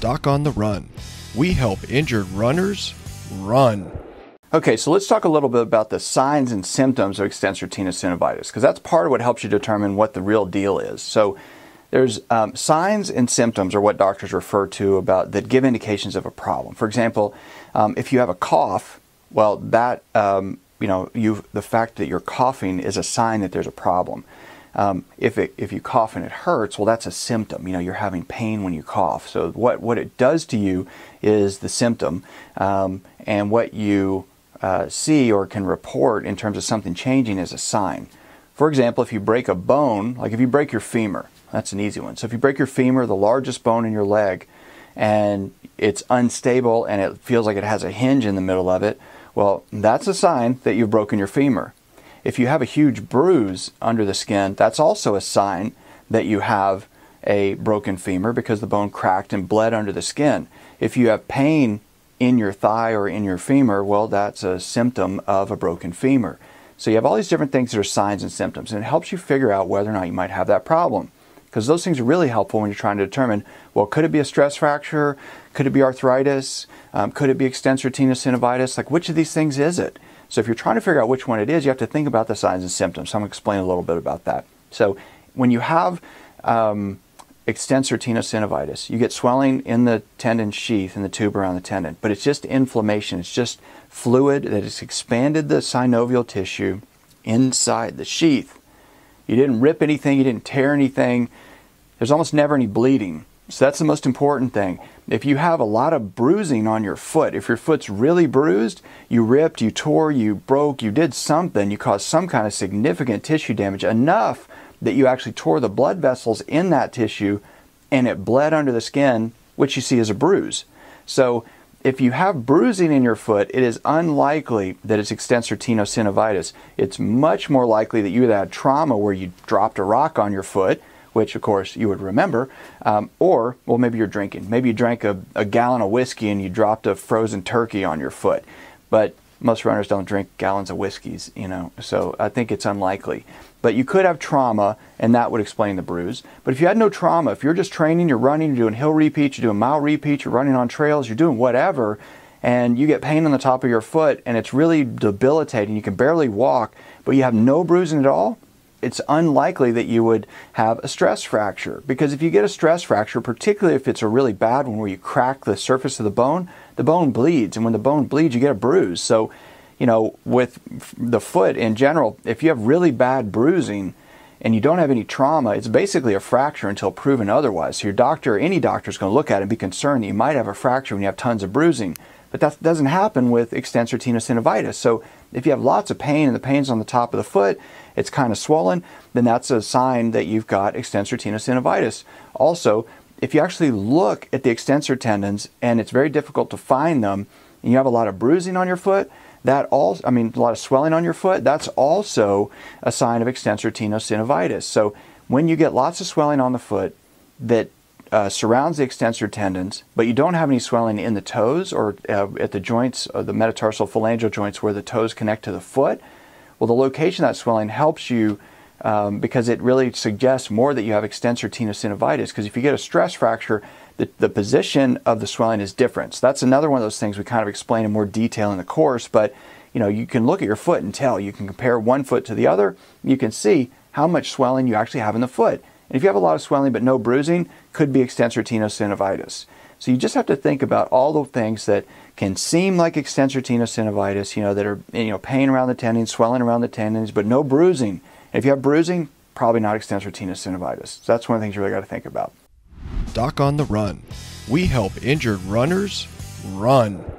Doc on the Run. We help injured runners run. Okay, so let's talk a little bit about the signs and symptoms of extensor tenosynovitis, because that's part of what helps you determine what the real deal is. So there's um, signs and symptoms are what doctors refer to about that give indications of a problem. For example, um, if you have a cough, well, that um, you know, you the fact that you're coughing is a sign that there's a problem. Um, if, it, if you cough and it hurts, well, that's a symptom. You know, you're having pain when you cough. So what, what it does to you is the symptom. Um, and what you uh, see or can report in terms of something changing is a sign. For example, if you break a bone, like if you break your femur, that's an easy one. So if you break your femur, the largest bone in your leg, and it's unstable and it feels like it has a hinge in the middle of it, well, that's a sign that you've broken your femur. If you have a huge bruise under the skin, that's also a sign that you have a broken femur because the bone cracked and bled under the skin. If you have pain in your thigh or in your femur, well, that's a symptom of a broken femur. So you have all these different things that are signs and symptoms, and it helps you figure out whether or not you might have that problem. Because those things are really helpful when you're trying to determine well, could it be a stress fracture? Could it be arthritis? Um, could it be extensor tenosynovitis? Like, which of these things is it? So if you're trying to figure out which one it is, you have to think about the signs and symptoms. So I'm going to explain a little bit about that. So when you have um, extensor tenosynovitis, you get swelling in the tendon sheath, in the tube around the tendon, but it's just inflammation. It's just fluid that has expanded the synovial tissue inside the sheath. You didn't rip anything, you didn't tear anything. There's almost never any bleeding. So that's the most important thing. If you have a lot of bruising on your foot, if your foot's really bruised, you ripped, you tore, you broke, you did something, you caused some kind of significant tissue damage, enough that you actually tore the blood vessels in that tissue and it bled under the skin, which you see as a bruise. So if you have bruising in your foot, it is unlikely that it's extensor tenosynovitis. It's much more likely that you had trauma where you dropped a rock on your foot, which of course you would remember, um, or, well, maybe you're drinking. Maybe you drank a, a gallon of whiskey and you dropped a frozen turkey on your foot. But most runners don't drink gallons of whiskeys, you know, so I think it's unlikely. But you could have trauma, and that would explain the bruise. But if you had no trauma, if you're just training, you're running, you're doing hill repeats, you're doing mile repeats, you're running on trails, you're doing whatever, and you get pain on the top of your foot, and it's really debilitating, you can barely walk, but you have no bruising at all, it's unlikely that you would have a stress fracture because if you get a stress fracture, particularly if it's a really bad one where you crack the surface of the bone, the bone bleeds. And when the bone bleeds, you get a bruise. So, you know, with the foot in general, if you have really bad bruising, and you don't have any trauma, it's basically a fracture until proven otherwise. So your doctor, or any doctor, is going to look at it and be concerned that you might have a fracture when you have tons of bruising. But that doesn't happen with extensor tenosynovitis. So if you have lots of pain and the pain's on the top of the foot, it's kind of swollen, then that's a sign that you've got extensor tenosynovitis. Also, if you actually look at the extensor tendons and it's very difficult to find them, and you have a lot of bruising on your foot, that also, I mean, a lot of swelling on your foot, that's also a sign of extensor tenosynovitis. So when you get lots of swelling on the foot that uh, surrounds the extensor tendons, but you don't have any swelling in the toes or uh, at the joints, uh, the metatarsal phalangeal joints where the toes connect to the foot. Well, the location of that swelling helps you um, because it really suggests more that you have extensor tenosynovitis. Because if you get a stress fracture, the, the position of the swelling is different. So that's another one of those things we kind of explain in more detail in the course. But you know, you can look at your foot and tell. You can compare one foot to the other. You can see how much swelling you actually have in the foot. And if you have a lot of swelling but no bruising, could be extensor tenosynovitis. So you just have to think about all the things that can seem like extensor tenosynovitis, you know, that are you know pain around the tendons, swelling around the tendons, but no bruising. And if you have bruising, probably not extensor tenosynovitis. So that's one of the things you really got to think about. Doc on the Run. We help injured runners run.